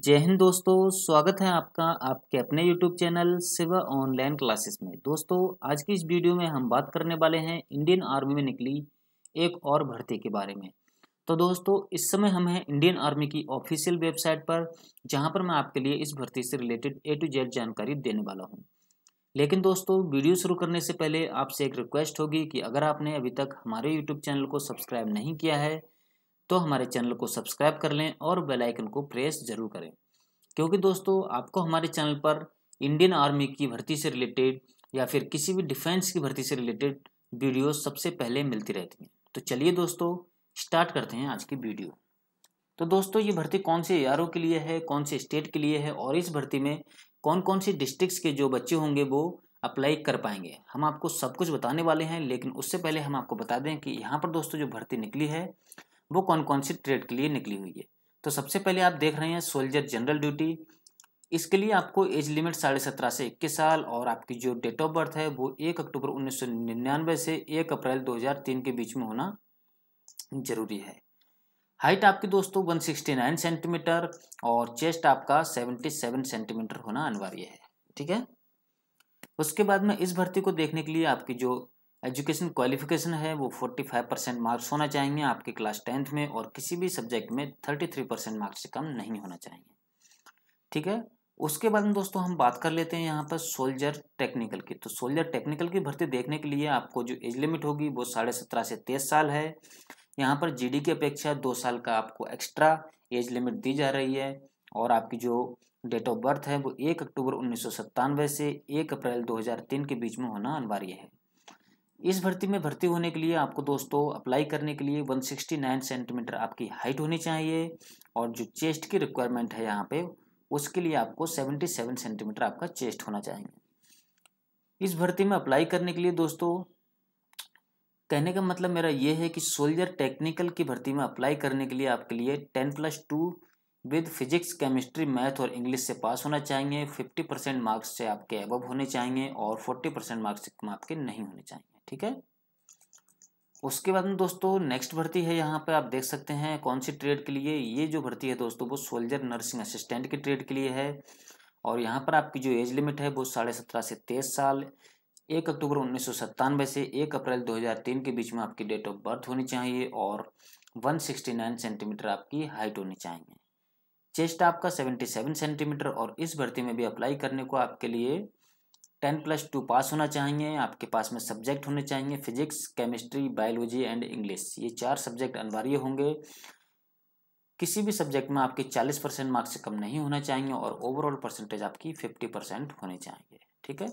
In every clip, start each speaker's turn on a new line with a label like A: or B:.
A: जय हिंद दोस्तों स्वागत है आपका आपके अपने YouTube channel Siva online classes में दोस्तों आज की इस वीडियो में हम बात करने वाले हैं इंडियन आर्मी में निकली एक और भर्ती के बारे में तो दोस्तों इस समय हम हैं इंडियन आर्मी की ऑफिशियल वेबसाइट पर जहां पर मैं आपके लिए इस भर्ती से रिलेटेड ए टू जेड जानकारी देने वाला हूँ लेकिन दोस्तों वीडियो शुरू करने से पहले आपसे एक रिक्वेस्ट होगी कि अगर आपने अभी तक हमारे यूट्यूब चैनल को सब्सक्राइब नहीं किया है तो हमारे चैनल को सब्सक्राइब कर लें और बेल आइकन को प्रेस जरूर करें क्योंकि दोस्तों आपको हमारे चैनल पर इंडियन आर्मी की भर्ती से रिलेटेड या फिर किसी भी डिफेंस की भर्ती से रिलेटेड वीडियो सबसे पहले मिलती रहती हैं तो चलिए दोस्तों स्टार्ट करते हैं आज की वीडियो तो दोस्तों ये भर्ती कौन से एआरओ के लिए है कौन से स्टेट के लिए है और इस भर्ती में कौन कौन से डिस्ट्रिक्ट के जो बच्चे होंगे वो अप्लाई कर पाएंगे हम आपको सब कुछ बताने वाले हैं लेकिन उससे पहले हम आपको बता दें कि यहाँ पर दोस्तों जो भर्ती निकली है वो कौन कौन सी ट्रेड के लिए निकली हुई है तो सबसे पहले आप देख रहे हैं सोल्जर जनरल ड्यूटी इसके लिए आपको एज लिमिट साढ़े सत्रह से इक्कीस साल और आपकी जो डेट ऑफ बर्थ है वो एक अक्टूबर उन्नीस सौ निन्यानवे से एक अप्रैल दो हज़ार तीन के बीच में होना जरूरी है हाइट आपकी दोस्तों वन सिक्सटी नाइन सेंटीमीटर और चेस्ट आपका सेवेंटी सेवन सेंटीमीटर होना अनिवार्य है ठीक है उसके बाद में इस भर्ती को देखने के लिए आपकी जो एजुकेशन क्वालिफिकेशन है वो फोर्टी फाइव परसेंट मार्क्स होना चाहिए आपके क्लास टेंथ में और किसी भी सब्जेक्ट में थर्टी थ्री परसेंट मार्क्स से कम नहीं होना चाहिए ठीक है उसके बाद में दोस्तों हम बात कर लेते हैं यहाँ पर सोल्जर टेक्निकल की तो सोल्जर टेक्निकल की भर्ती देखने के लिए आपको जो एज लिमिट होगी वो साढ़े सत्रह से तेईस साल है यहाँ पर डी की अपेक्षा दो साल का आपको एक्स्ट्रा एज लिमिट दी जा रही है और आपकी जो डेट ऑफ बर्थ है वो एक अक्टूबर उन्नीस से एक अप्रैल तीन के बीच में होना अनिवार्य है इस भर्ती में भर्ती होने के लिए आपको दोस्तों अप्लाई करने के लिए 169 सेंटीमीटर आपकी हाइट होनी चाहिए और जो चेस्ट की रिक्वायरमेंट है यहाँ पे उसके लिए आपको 77 सेंटीमीटर आपका चेस्ट होना चाहिए इस भर्ती में अप्लाई करने के लिए दोस्तों कहने का मतलब मेरा ये है कि सोल्जर टेक्निकल की भर्ती में अप्लाई करने के लिए आपके लिए ten plus two with physics chemistry math और इंग्लिश से पास होना चाहिए फिफ्टी परसेंट मार्क्स से आपके एबव होने चाहिए और फोर्टी परसेंट मार्क्स आपके नहीं होने चाहिए ठीक है उसके बाद में दोस्तों नेक्स्ट भर्ती है यहाँ पे आप देख सकते हैं कौन सी ट्रेड के लिए ये जो भर्ती है दोस्तों वो सोल्जर नर्सिंग असिस्टेंट की ट्रेड के लिए है और यहाँ पर आपकी जो एज लिमिट है वो साढ़े सत्रह से तेईस साल एक अक्टूबर उन्नीस से एक अप्रैल 2003 के बीच में आपकी डेट ऑफ बर्थ होनी चाहिए और 169 सेंटीमीटर आपकी हाइट होनी चाहिए चेस्ट आपका 77 सेंटीमीटर और इस भर्ती में भी अप्लाई करने को आपके लिए टेन प्लस टू पास होना चाहिए आपके पास में सब्जेक्ट होने चाहिए physics chemistry biology and English ये चार सब्जेक्ट अनिवार्य होंगे किसी भी सब्जेक्ट में आपके 40 परसेंट मार्क्स से कम नहीं होना चाहिए और ओवरऑल परसेंटेज आपकी 50 परसेंट होने चाहिए ठीक है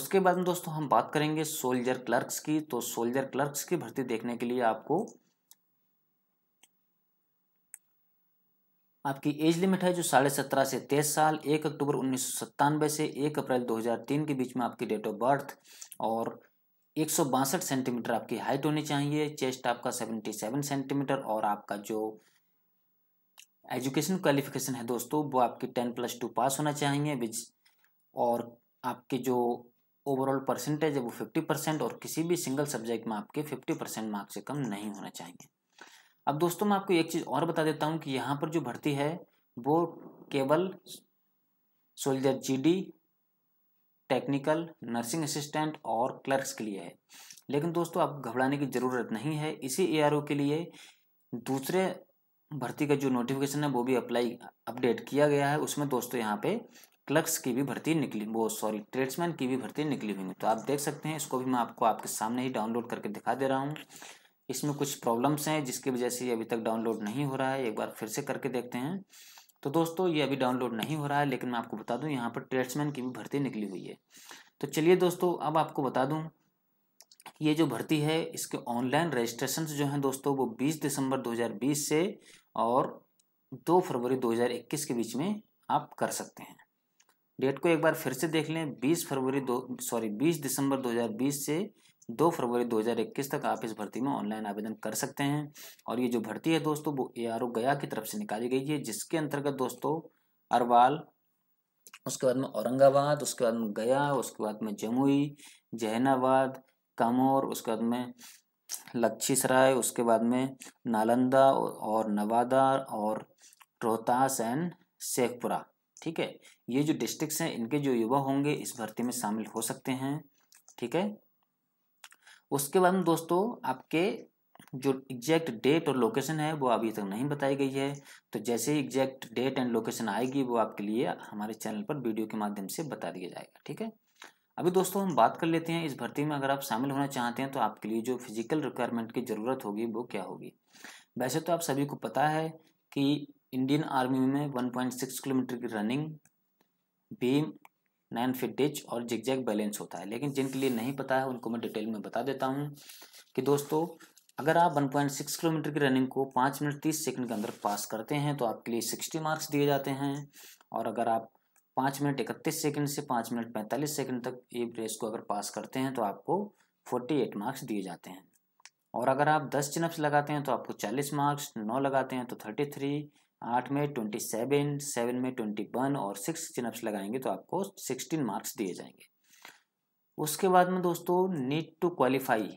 A: उसके बाद में दोस्तों हम बात करेंगे सोल्जर क्लर्क्स की तो सोल्जर क्लर्क्स की भर्ती देखने के लिए आपको आपकी एज लिमिट है जो साढ़े सत्रह से तेईस साल एक अक्टूबर उन्नीस से एक अप्रैल 2003 के बीच में आपकी डेट ऑफ बर्थ और एक सेंटीमीटर आपकी हाइट होनी चाहिए चेस्ट आपका 77 सेंटीमीटर और आपका जो एजुकेशन क्वालिफिकेशन है दोस्तों वो आपकी टेन प्लस टू पास होना चाहिए विच और आपके जो ओवरऑल परसेंटेज है वो फिफ्टी परसेंट और किसी भी सिंगल सब्जेक्ट में आपके फिफ्टी परसेंट मार्क्स से कम नहीं होना चाहिए अब दोस्तों मैं आपको एक चीज़ और बता देता हूँ कि यहाँ पर जो भर्ती है वो केवल soldier GD technical nursing assistant और क्लर्क्स के लिए है लेकिन दोस्तों आप घबराने की ज़रूरत नहीं है इसी ए के लिए दूसरे भर्ती का जो नोटिफिकेशन है वो भी अप्लाई अपडेट किया गया है उसमें दोस्तों यहाँ पे क्लर्क्स की भी भर्ती निकली वो सॉरी ट्रेड्समैन की भी भर्ती निकली हुई है तो आप देख सकते हैं इसको भी मैं आपको आपके सामने ही डाउनलोड करके दिखा दे रहा हूँ इसमें कुछ प्रॉब्लम्स हैं जिसकी वजह से ये अभी तक डाउनलोड नहीं हो रहा है एक बार फिर से करके देखते हैं तो दोस्तों ये अभी डाउनलोड नहीं हो रहा है लेकिन मैं आपको बता दूं यहाँ पर ट्रेड्समैन की भी भर्ती निकली हुई है तो चलिए दोस्तों अब आपको बता दूं ये जो भर्ती है इसके ऑनलाइन रजिस्ट्रेशन जो हैं दोस्तों वो 20 दिसंबर 2020 से और 2 फरवरी 2021 के बीच में आप कर सकते हैं डेट को एक बार फिर से देख लें बीस फरवरी दो सॉरी बीस दिसंबर बीस से दो फरवरी 2021 तक आप इस भर्ती में ऑनलाइन आवेदन कर सकते हैं और ये जो भर्ती है दोस्तों वो ए आर ओ गया की तरफ से निकाली गई है जिसके अंतर्गत दोस्तों अरवाल उसके बाद में औरंगाबाद उसके बाद में गया उसके बाद में जमुई जहनाबाद कामोर उसके बाद में लक्षीसराय उसके बाद में नालंदा और नवादा और रोहतास एंड शेखपुरा ठीक है ये जो डिस्ट्रिक्ट्स हैं इनके जो युवा होंगे इस भर्ती में शामिल हो सकते हैं ठीक है उसके बाद में दोस्तों आपके जो एग्जैक्ट डेट और लोकेशन है वो अभी तक नहीं बताई गई है तो जैसे ही एग्जैक्ट डेट एंड लोकेशन आएगी वो आपके लिए हमारे चैनल पर वीडियो के माध्यम से बता दिया जाएगा ठीक है अभी दोस्तों हम बात कर लेते हैं इस भर्ती में अगर आप शामिल होना चाहते हैं तो आपके लिए जो फिजिकल रिक्वायरमेंट की ज़रूरत होगी वो क्या होगी वैसे तो आप सभी को पता है कि इंडियन आर्मी में 1.6 किलोमीटर की running beam nine feet ditch और जिगजैग बैलेंस होता है लेकिन जिनके लिए नहीं पता है उनको मैं डिटेल में बता देता हूँ कि दोस्तों अगर आप 1.6 किलोमीटर की रनिंग को पाँच मिनट तीस सेकंड के अंदर पास करते हैं तो आपके लिए 60 मार्क्स दिए जाते हैं और अगर आप पाँच मिनट इकतीस सेकंड से पाँच मिनट पैंतालीस सेकंड तक ये रेस को अगर पास करते हैं तो आपको 48 मार्क्स दिए जाते हैं और अगर आप 10 चिनअप्स लगाते हैं तो आपको 40 मार्क्स 9 लगाते हैं तो 33 आठ में ट्वेंटी सेवन सेवन में ट्वेंटी वन और सिक्स चिनअप्स लगाएंगे तो आपको सिक्सटीन मार्क्स दिए जाएंगे उसके बाद में दोस्तों नीड टू क्वालिफाई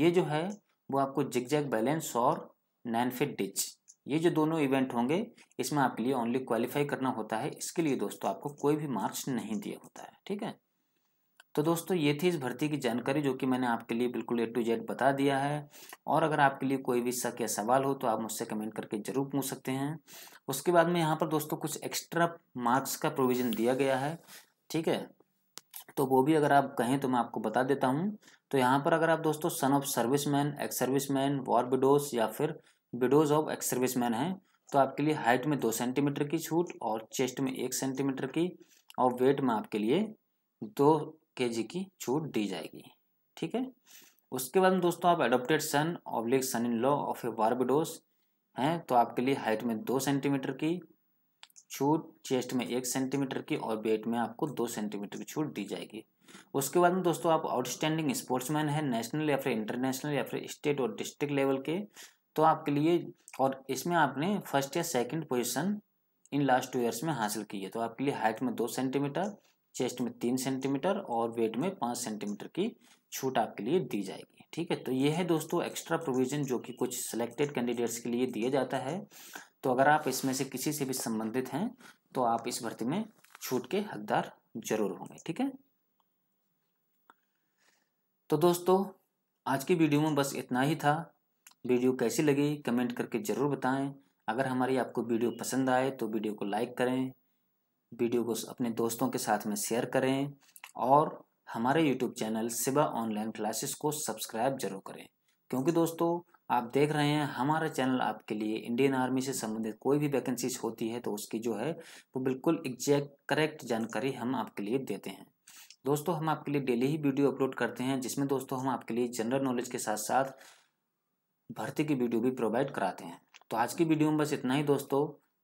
A: ये जो है वो आपको जिग जैग बैलेंस और नाइन फिट डिच ये जो दोनों इवेंट होंगे इसमें आपके लिए ओनली क्वालिफाई करना होता है इसके लिए दोस्तों आपको कोई भी मार्क्स नहीं दिया होता है ठीक है तो दोस्तों ये थी इस भर्ती की जानकारी जो कि मैंने आपके लिए बिल्कुल ए टू जेड बता दिया है और अगर आपके लिए कोई भी शक या सवाल हो तो आप मुझसे कमेंट करके ज़रूर पूछ सकते हैं उसके बाद में यहाँ पर दोस्तों कुछ एक्स्ट्रा मार्क्स का प्रोविज़न दिया गया है ठीक है तो वो भी अगर आप कहें तो मैं आपको बता देता हूँ तो यहाँ पर अगर आप दोस्तों son of serviceman ex serviceman war widows या फिर widows of ex serviceman हैं तो आपके लिए हाइट में दो सेंटीमीटर की छूट और चेस्ट में एक सेंटीमीटर की और वेट में आपके लिए दो जी की छूट दी जाएगी ठीक है उसके बाद दोस्तों आप adopted son oblique son in law of a war widows हैं तो आपके लिए हाइट में दो सेंटीमीटर की छूट चेस्ट में एक सेंटीमीटर की और वेट में आपको दो सेंटीमीटर की छूट दी जाएगी उसके बाद में दोस्तों आप आउटस्टैंडिंग स्पोर्ट्समैन हैं नेशनल या फिर इंटरनेशनल या फिर स्टेट और डिस्ट्रिक्ट लेवल के तो आपके लिए और इसमें आपने फर्स्ट या second position in last two years में हासिल की है तो आपके लिए हाइट में दो सेंटीमीटर चेस्ट में तीन सेंटीमीटर और वेट में पाँच सेंटीमीटर की छूट आपके लिए दी जाएगी ठीक है तो ये है दोस्तों एक्स्ट्रा प्रोविज़न जो कि कुछ सिलेक्टेड कैंडिडेट्स के लिए दिया जाता है तो अगर आप इसमें से किसी से भी संबंधित हैं तो आप इस भर्ती में छूट के हकदार जरूर होंगे ठीक है तो दोस्तों आज की वीडियो में बस इतना ही था वीडियो कैसी लगी कमेंट करके ज़रूर बताएं अगर हमारी आपको वीडियो पसंद आए तो वीडियो को लाइक करें वीडियो को अपने दोस्तों के साथ में शेयर करें और हमारे YouTube channel Siba online classes को सब्सक्राइब जरूर करें क्योंकि दोस्तों आप देख रहे हैं हमारा चैनल आपके लिए इंडियन आर्मी से संबंधित कोई भी वैकेंसीज होती है तो उसकी जो है वो बिल्कुल एग्जैक्ट करेक्ट जानकारी हम आपके लिए देते हैं दोस्तों हम आपके लिए डेली ही वीडियो अपलोड करते हैं जिसमें दोस्तों हम आपके लिए जनरल नॉलेज के साथ साथ भर्ती की वीडियो भी प्रोवाइड कराते हैं तो आज की वीडियो में बस इतना ही दोस्तों